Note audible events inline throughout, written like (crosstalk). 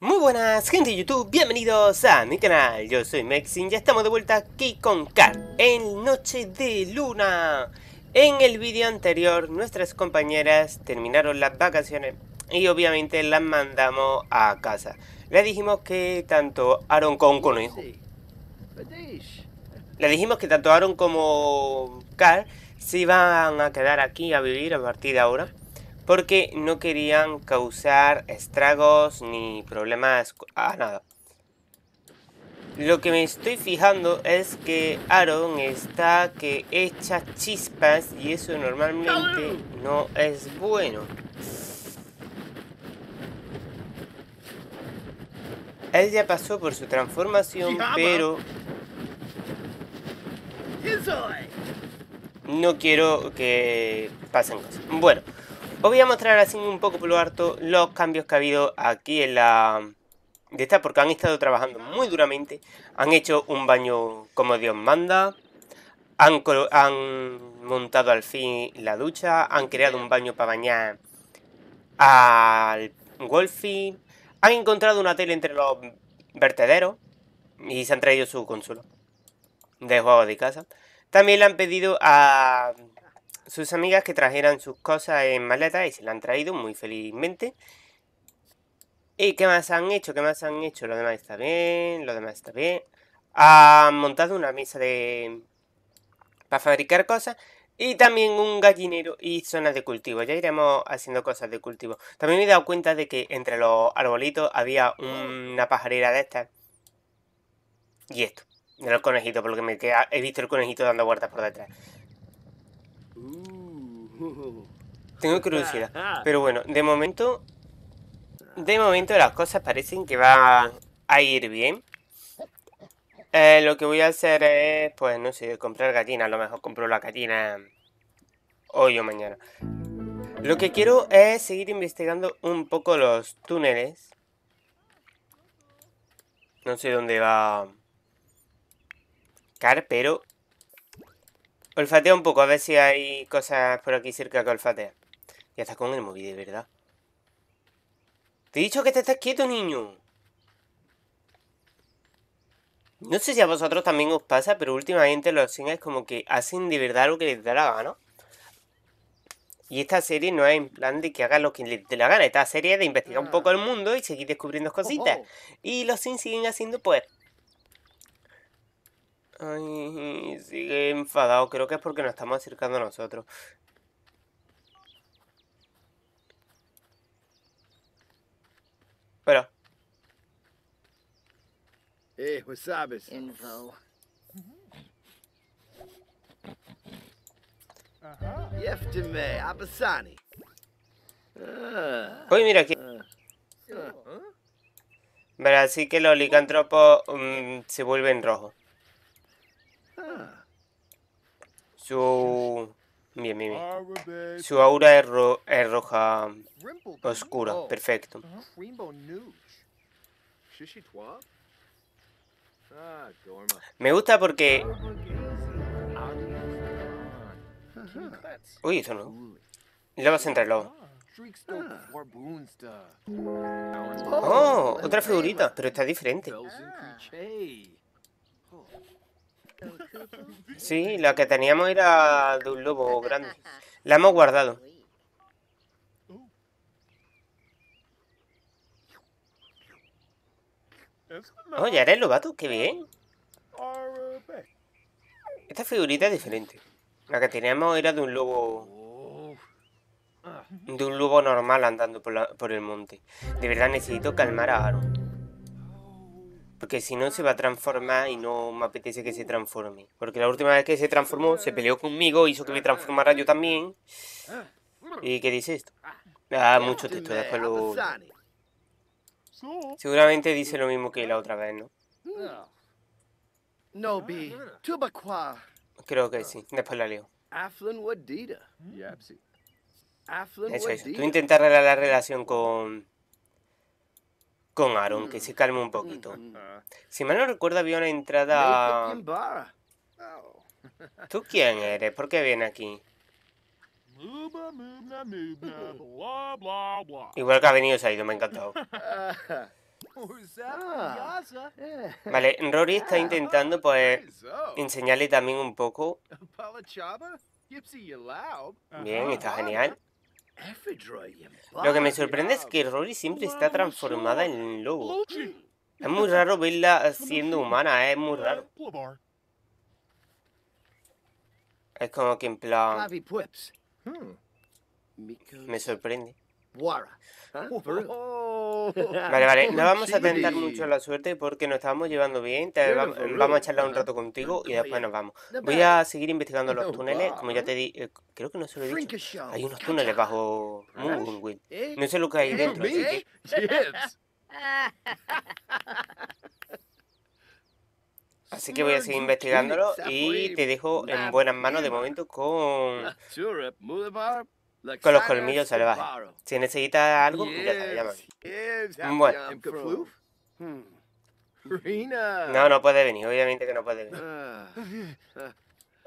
Muy buenas gente de YouTube, bienvenidos a mi canal, yo soy Mexin, ya estamos de vuelta aquí con Car en Noche de Luna En el vídeo anterior nuestras compañeras terminaron las vacaciones y obviamente las mandamos a casa Le dijimos que tanto Aaron con Conejo Le dijimos que tanto Aaron como Car se iban a quedar aquí a vivir a partir de ahora porque no querían causar estragos ni problemas a nada. Lo que me estoy fijando es que Aaron está que echa chispas y eso normalmente no es bueno. Él ya pasó por su transformación, pero... No quiero que pasen cosas. Bueno. Os voy a mostrar así un poco por lo harto los cambios que ha habido aquí en la... De esta, porque han estado trabajando muy duramente. Han hecho un baño como Dios manda. Han, han montado al fin la ducha. Han creado un baño para bañar al Wolfie. Han encontrado una tele entre los vertederos. Y se han traído su consola. De juego de casa. También le han pedido a sus amigas que trajeran sus cosas en maleta y se la han traído muy felizmente. ¿Y qué más han hecho? ¿Qué más han hecho? Lo demás está bien, lo demás está bien. Han montado una mesa de... para fabricar cosas. Y también un gallinero y zonas de cultivo. Ya iremos haciendo cosas de cultivo. También me he dado cuenta de que entre los arbolitos había una pajarera de estas. Y esto. De los conejitos, porque me he visto el conejito dando vueltas por detrás. Tengo curiosidad. Pero bueno, de momento... De momento las cosas parecen que van a ir bien. Eh, lo que voy a hacer es, pues no sé, comprar gallina. A lo mejor compro la gallina hoy o mañana. Lo que quiero es seguir investigando un poco los túneles. No sé dónde va... Car, pero Olfatea un poco, a ver si hay cosas por aquí cerca que olfatea. Ya está con el móvil, de verdad. Te he dicho que te estás quieto, niño. No sé si a vosotros también os pasa, pero últimamente los es como que hacen de verdad lo que les da la gana. Y esta serie no es en plan de que hagan lo que les dé la gana. Esta serie es de investigar un ah. poco el mundo y seguir descubriendo cositas. Oh, oh. Y los Sims siguen haciendo pues Ay, sigue enfadado. Creo que es porque nos estamos acercando a nosotros. pero Eh, pues sabes. Info. Uy, este ah. mira aquí. Ah. Verá, así que los licántropos mm, se vuelven rojos. Su, bien, bien, Su aura es, roja oscura. Oh. Perfecto. Uh-huh. Ah, Me gusta porque... Uy, eso no. Lo vas a Oh, otra figurita, pero está diferente. Sí, la que teníamos era de un lobo grande. La hemos guardado. Oh, ya eres lobato, qué bien. Esta figurita es diferente. La que teníamos era de un lobo... De un lobo normal andando por, por el monte. De verdad necesito calmar a Aaron. Porque si no se va a transformar y no me apetece que se transforme. Porque la última vez que se transformó, se peleó conmigo, hizo que me transformara yo también. ¿Y qué dice esto? Ah, mucho texto, después lo... Seguramente dice lo mismo que la otra vez, ¿no? Creo que sí, después la leo. Eso es, tú intentas arreglar la relación con con Aaron, que mm. se calme un poquito. Mm, mm. Ah. Si mal no recuerdo, había una entrada... Oh. ¿Tú quién eres? ¿Por qué viene aquí? Igual que ha venido ha ido, me ha encantado. (laughs) Ah, eh. Vale, Rory está ah, intentando oh, pues enseñarle también un poco. Bien, está genial. Lo que me sorprende es que Rory siempre está transformada en lobo. Es muy raro verla siendo humana, eh, es muy eh, raro. Es como que en plan... Hmm. Me sorprende. Ah, oh. (laughs) Vale, vale, no vamos a tentar mucho la suerte porque nos estamos llevando bien. vamos, a charlar un rato contigo y después nos vamos. Voy a seguir investigando los túneles. Como ya te di, eh, creo que no se lo he dicho. Hay unos túneles bajo Moonwind. ¿Eh? No sé lo que hay ¿Eh? dentro. (laughs) Así que voy a seguir investigándolo y te dejo en buenas manos de momento con con los colmillos salvajes. Si necesita algo, ya te llamas. Bueno. Hmm. (laughs) No, no puede venir, obviamente que no puede venir.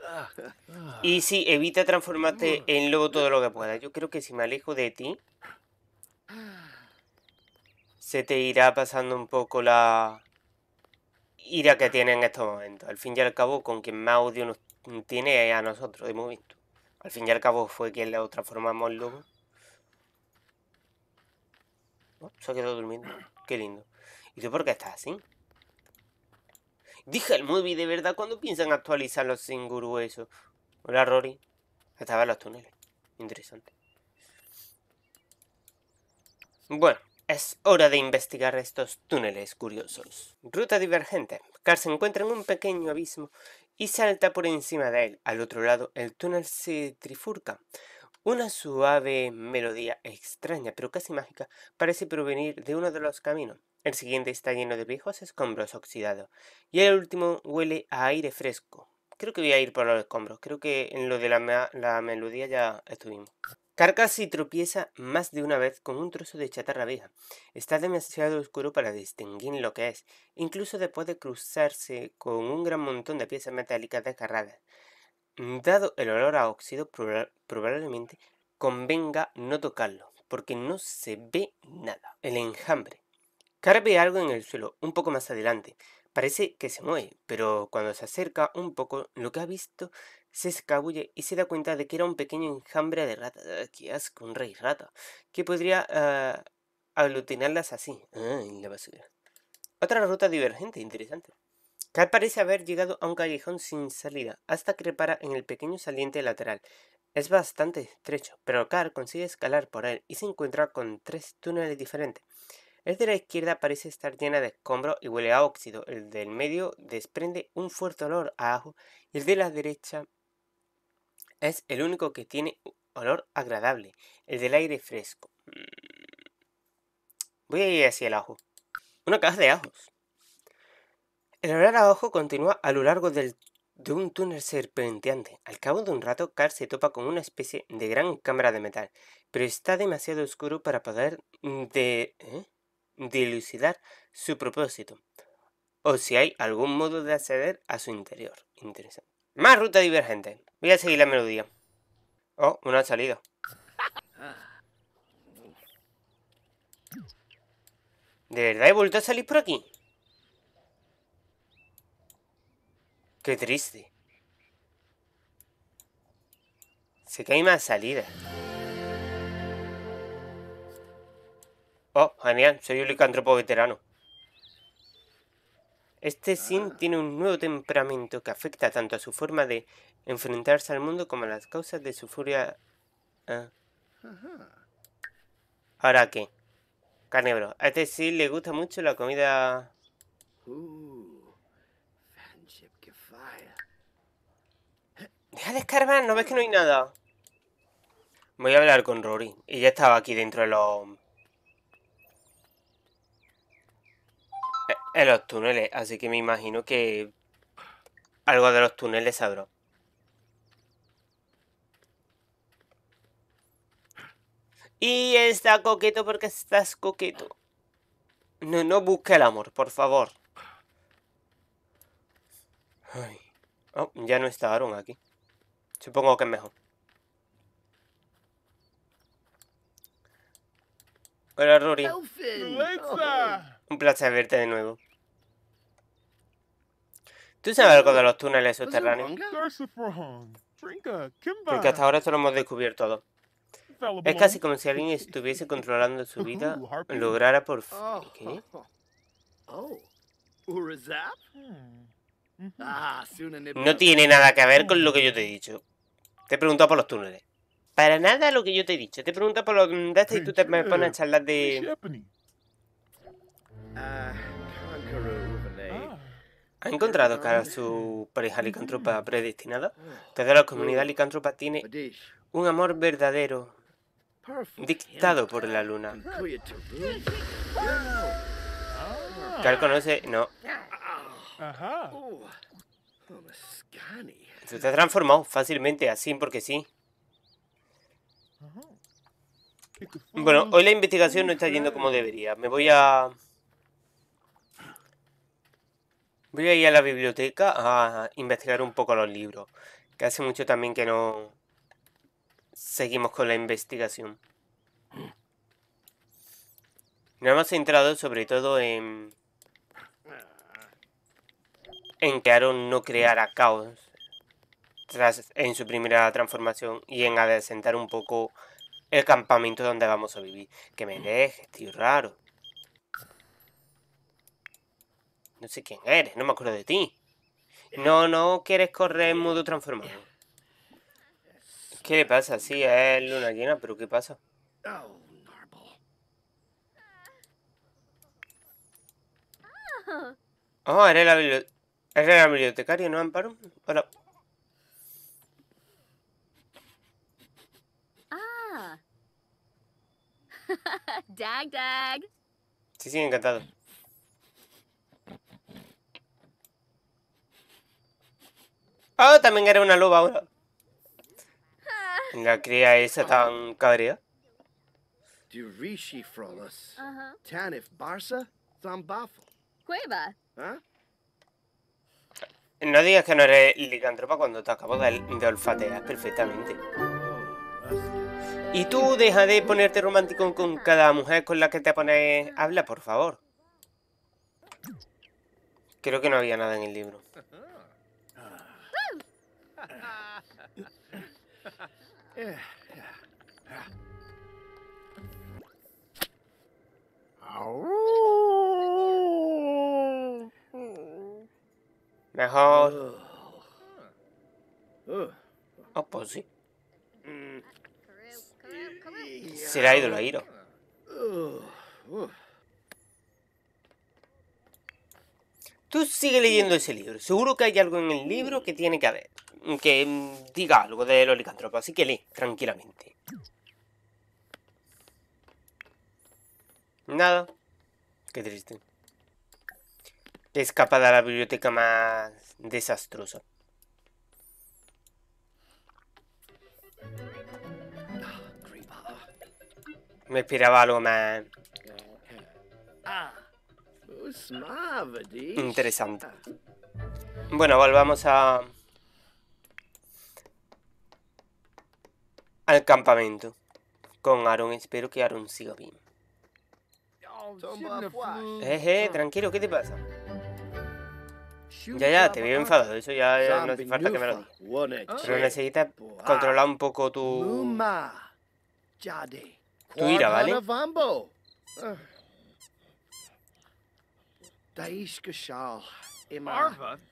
Ah. Y sí, evita transformarte hmm. en lobo todo lo que pueda. Yo creo que si me alejo de ti, se te irá pasando un poco la ira que tiene en estos momentos. Al fin y al cabo, con quien más odio nos tiene es a nosotros, hemos visto al fin y al cabo fue quien lo transformamos en lobo. Oh, se ha quedado durmiendo. Qué lindo. ¿Y tú por qué estás así? Dije el movie, de verdad, cuando piensan actualizar los Singuru eso? Hola, Rory. Estaba los túneles. Interesante. Bueno, es hora de investigar estos túneles curiosos. Ruta divergente. Carl se encuentra en un pequeño abismo y salta por encima de él. Al otro lado, el túnel se trifurca. Una suave melodía extraña pero casi mágica parece provenir de uno de los caminos. El siguiente está lleno de viejos escombros oxidados y el último huele a aire fresco. Creo que voy a ir por los escombros, creo que en lo de la, la melodía ya estuvimos. Carca casi tropieza más de una vez con un trozo de chatarra vieja. Está demasiado oscuro para distinguir lo que es, incluso después de cruzarse con un gran montón de piezas metálicas descarradas. Dado el olor a óxido, probablemente convenga no tocarlo, porque no se ve nada. El enjambre. Carve algo en el suelo, un poco más adelante. Parece que se mueve, pero cuando se acerca un poco, lo que ha visto se escabulle y se da cuenta de que era un pequeño enjambre de ratas. Ah, que asco! Un rey rata. Que podría ah, aglutinarlas así. Ah, la basura. Otra ruta divergente, interesante. Carl parece haber llegado a un callejón sin salida, hasta que repara en el pequeño saliente lateral. Es bastante estrecho, pero Carl consigue escalar por él y se encuentra con tres túneles diferentes. El de la izquierda parece estar llena de escombros y huele a óxido, el del medio desprende un fuerte olor a ajo y el de la derecha es el único que tiene olor agradable, el del aire fresco. Mm. Voy a ir hacia el ajo. Una caja de ajos. El olor a ajo continúa a lo largo del, de un túnel serpenteante. Al cabo de un rato, Carl se topa con una especie de gran cámara de metal, pero está demasiado oscuro para poder mm, de, ¿eh? dilucidar su propósito. O si hay algún modo de acceder a su interior. Interesante. Más ruta divergente. Voy a seguir la melodía. Oh, ha salido. ¿De verdad he vuelto a salir por aquí? Qué triste. Sé que hay más salidas. Oh, genial, soy un licántropo veterano. Este Sin ah. tiene un nuevo temperamento que afecta tanto a su forma de enfrentarse al mundo como a las causas de su furia. Ah. Ahora qué. Carnebro. A este sí le gusta mucho la comida. Uh, Deja de escarbar, no ves que no hay nada. Voy a hablar con Rory. Y ya estaba aquí dentro de los En los túneles, así que me imagino que algo de los túneles sabrá. Y está coqueto porque estás coqueto. No, no busque el amor, por favor. Ay. Oh, ya no está Aaron aquí. Supongo que es mejor. Hola, Rory. Un placer verte de nuevo. ¿Tú sabes algo de los túneles subterráneos? Pues Porque hasta ahora solo hemos descubierto todo. Es casi como si alguien estuviese controlando su vida, lograra por fin... Oh, ¿Qué? Oh, oh. Hmm. Mm-hmm. Ah, no tiene nada que ver con lo que yo te he dicho. Te he preguntado por los túneles. Para nada lo que yo te he dicho. Te he preguntado por los... Mm, y tú te me pones a charlar de... Ah, ¿Ha encontrado cara su pareja mm. licántropa predestinada? Toda la comunidad mm. licántropa tiene un amor verdadero dictado por la luna. Carl conoce... No. Oh, Se ha transformado fácilmente, así porque sí. Bueno, hoy la investigación no está yendo como debería. Me voy a... Voy a ir a la biblioteca a investigar un poco los libros, que hace mucho también que no seguimos con la investigación. Nos hemos centrado sobre todo en... en que Aaron no creara caos tras, en su primera transformación y en adecentar un poco el campamento donde vamos a vivir. Que me dejes, tío, raro. No sé quién eres, no me acuerdo de ti. Eh. No, no quieres correr en modo transformado. ¿Qué le pasa? Sí, es luna llena, pero ¿qué pasa? Oh, ah, oh eres la, la bibliotecaria, ¿no, Amparo? Hola. Ah. (laughs) dag, dag. Sí, sí, encantado. oh, también era una loba ahora. La cría esa tan cabría Cueva. No digas que no eres licántropa cuando te acabo de, de olfatear perfectamente. Y tú deja de ponerte romántico con cada mujer con la que te pones. Habla, por favor. Creo que no había nada en el libro. Mejor. Oh, pues sí. Será ídolo a Hiro. Tú sigue leyendo ese libro. Seguro que hay algo en el libro que tiene que haber que mm, diga algo del oligántropo. así que lee tranquilamente. Nada. Qué triste. Escapada de la biblioteca más desastrosa. Me esperaba algo más... Ah, interesante. Bueno, volvamos a... al campamento. Con Aaron, espero que Aaron siga bien. Jeje, eh, eh, tranquilo, ¿qué te pasa? Ya, ya, te veo enfadado, eso ya, ya no hace falta que me lo digas. Pero necesitas controlar un poco tu... Tu ira, ¿vale?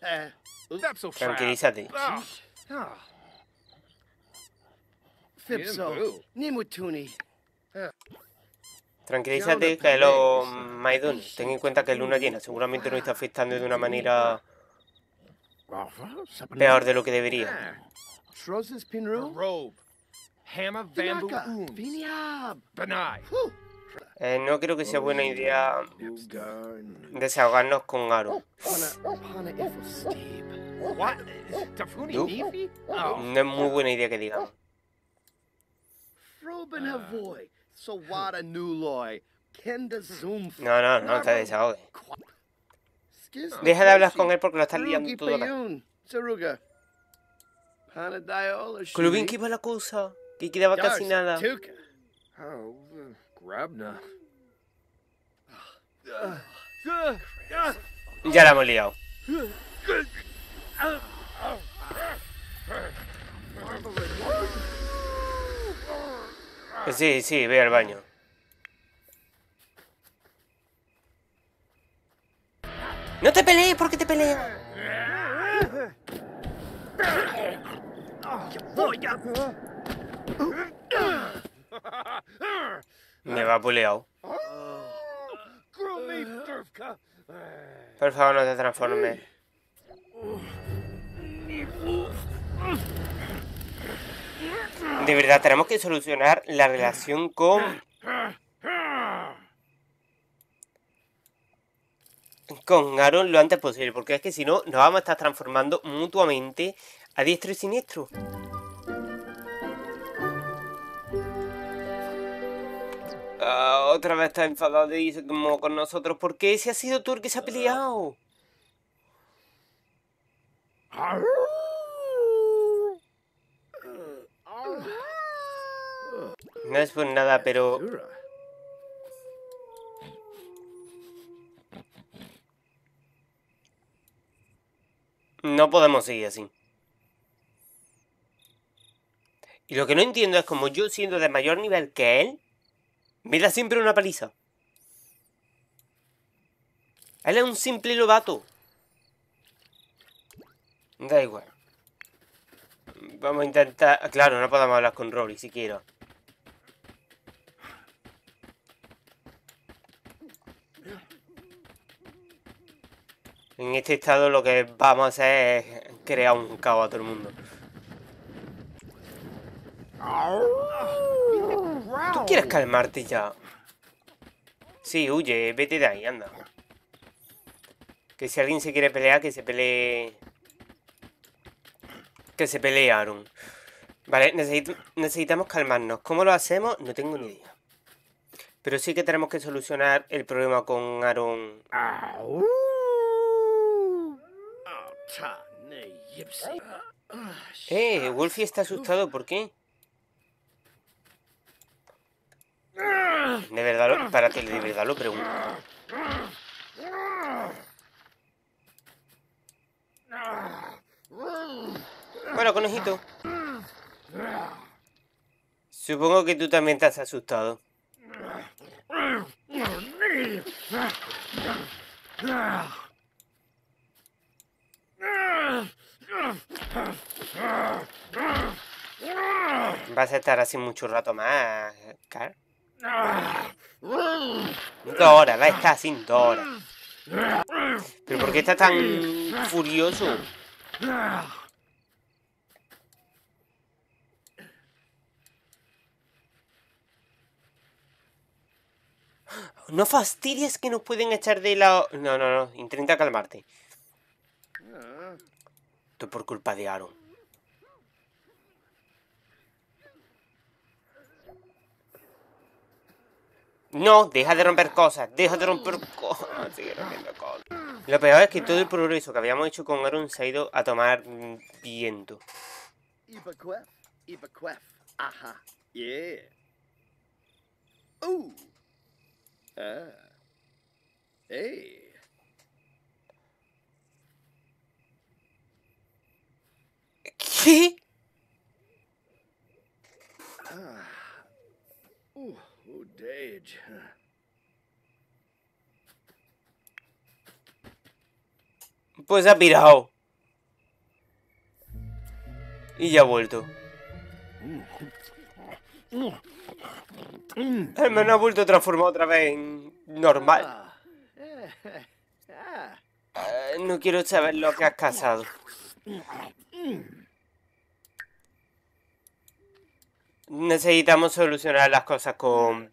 Eh, Tranquilízate. Ah. Ah. Tranquilízate, que lo Maidun. Ten en cuenta que Luna llena seguramente no está afectando de una manera peor de lo que debería. Ah. Eh, no creo que sea buena idea desahogarnos con Aro. Oh, oh, no, oh. no es muy buena idea que digamos. No, no, no te desahogue. Deja de hablar con él porque lo está liando todo. Saruga. qué que iba la cosa, que quedaba casi nada. Oh, ya la hemos liado. Ah, ah, ah. Pues sí, sí, ve al baño. No te pelees porque te peleas. Me va puleado. Por favor, no te transformes. De verdad, tenemos que solucionar la relación con... Con Aaron lo antes posible, porque es que si no, nos vamos a estar transformando mutuamente a diestro y siniestro. Ah, otra vez está enfadado de dice como con nosotros, porque qué ese ha sido tú el que se ha peleado? No es por nada, pero... No podemos seguir así. Y lo que no entiendo es como yo siendo de mayor nivel que él, me da siempre una paliza. Él es un simple lobato. Da igual. Vamos a intentar... Claro, no podemos hablar con Rory quiero. En este estado lo que vamos a hacer es crear un caos a todo el mundo. ¿Tú quieres calmarte ya? Sí, huye, vete de ahí, anda. Que si alguien se quiere pelear, que se pelee... Que se pelee Aaron. Vale, necesitamos calmarnos. ¿Cómo lo hacemos? No tengo ni idea. Pero sí que tenemos que solucionar el problema con Aaron. Eh, Wolfie está asustado, ¿por qué? De verdad, para párate, de verdad lo pregunto. Bueno, conejito. Supongo que tú también te has asustado. vas a estar así mucho rato más, Carl. Ah. Dos horas, va a estar así ¿Pero por qué estás tan furioso? No fastidies que nos pueden echar de lado. No, no, no. Intenta calmarte. Esto es por culpa de Aaron. No, deja de romper cosas, deja de romper cosas. Sigue rompiendo cosas. Lo peor es que todo el progreso que habíamos hecho con Aaron se ha ido a tomar viento. Ajá. Yeah. Uh. Ah. Hey. ¿Qué? Ah. Pues ha pirado. Y ya ha vuelto. El no ha vuelto transformado otra vez en normal. Eh, no quiero saber lo que has casado. Necesitamos solucionar las cosas con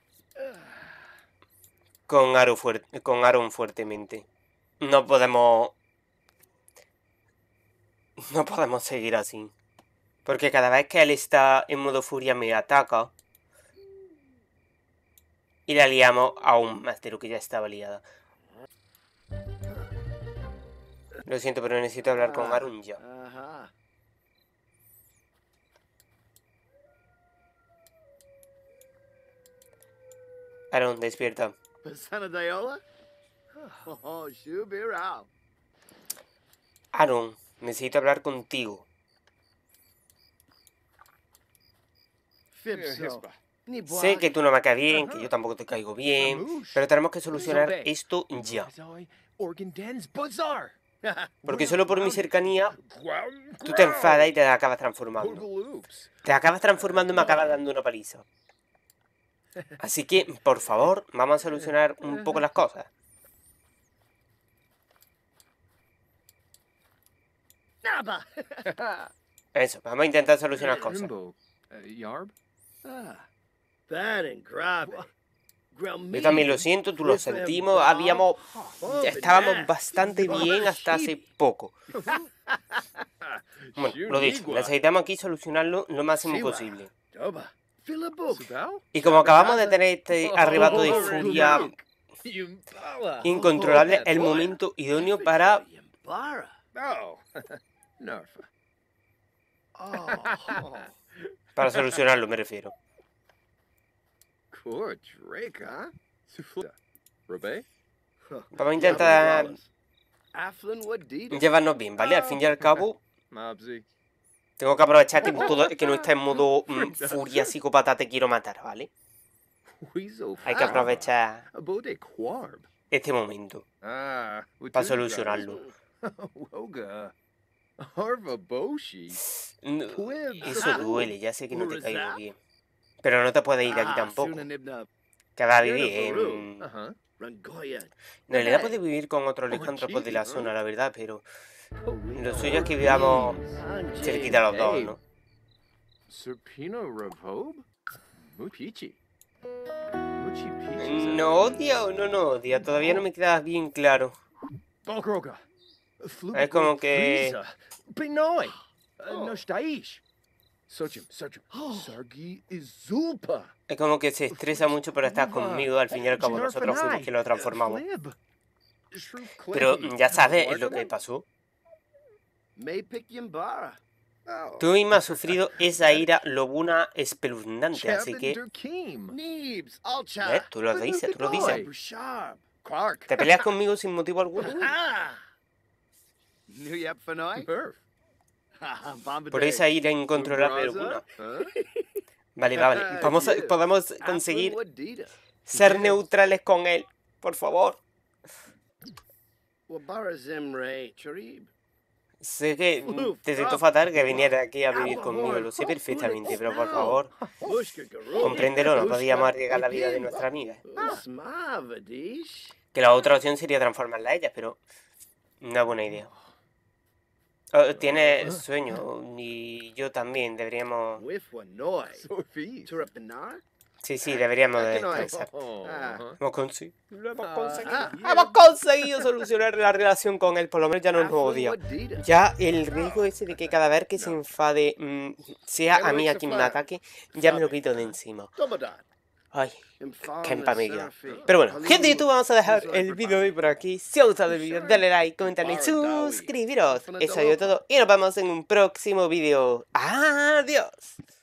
con, Aaron con Aaron fuertemente. No podemos... No podemos seguir así. Porque cada vez que él está en modo furia me ataca. Y la liamos aún más de lo que ya estaba liada. Lo siento, pero necesito hablar con ah, Arun ya. Aaron, despierta. (laughs) Oh, Aaron, necesito hablar contigo. Sé que tú no me caes bien, que uh-huh. yo tampoco te caigo bien, pero tenemos que solucionar esto ya. (laughs) Porque solo por mi cercanía, tú te enfadas y te acabas transformando. Te acabas transformando y me acabas dando una paliza. Así que, por favor, vamos a solucionar un poco las cosas. Eso, vamos a intentar solucionar las cosas. Ah, Yo también lo siento, tú lo sentimos, habíamos, estábamos bastante bien hasta hace poco. (laughs) Bueno, lo dicho, necesitamos aquí solucionarlo lo máximo posible. Y como acabamos de tener este arrebato de furia incontrolable, el momento idóneo para... Para solucionarlo, me refiero. Vamos a intentar llevarnos bien, ¿vale? Al fin y al cabo... Tengo que aprovechar que no está en modo (laughs) mm, furia psicópata, te quiero matar, ¿vale? Hay que aprovechar este momento ah, para solucionarlo. (laughs) Eso duele, ya sé que no te caigo bien. Pero no te puedes ir aquí ah, tampoco. Cada vivir No, uh-huh. En realidad puedes vivir con otros oh, licántropos de la oh. zona, la verdad, pero... Lo suyo es que vivamos cerquita los dos, ¿no? No odia o no no odia, todavía no me queda bien claro. Es como que... Oh. Oh. Es como que se estresa mucho para estar conmigo, al final como nosotros fuimos que lo transformamos. Pero ya sabes lo que pasó. Oh. Tú y has sufrido esa ira lobuna espeluznante, así que... ¿Eh? Tú lo dices, tú lo dices. ¿Te peleas conmigo sin motivo alguno? (laughs) Ah. (laughs) Por esa ira incontrolable alguna. Vale, vale. Vamos (laughs) podemos conseguir ser neutrales con él, por favor. Sé que mm, te siento fatal que viniera aquí a vivir conmigo, lo sé perfectamente, pero por favor, compréndelo, no podía arriesgar la vida de nuestra amiga. Que la otra opción sería transformarla a ella, pero no buena idea. Tienes oh, tiene sueño, y yo también, deberíamos... Sí, sí, deberíamos de... Ah. Ah. Hemos, conseguido. solucionar la relación con él, por lo menos ya no ah, nos odio. Ya el riesgo ese de que cada vez que se enfade, mm, sea a mí a quien me ataque, ya me lo quito de encima. Ay, qué familia. Pero bueno, gente de YouTube, vamos a dejar el vídeo de hoy por aquí. Si os ha gustado el vídeo, dale like, comentad y suscribiros. Eso ha sido todo y nos vemos en un próximo vídeo. Adiós.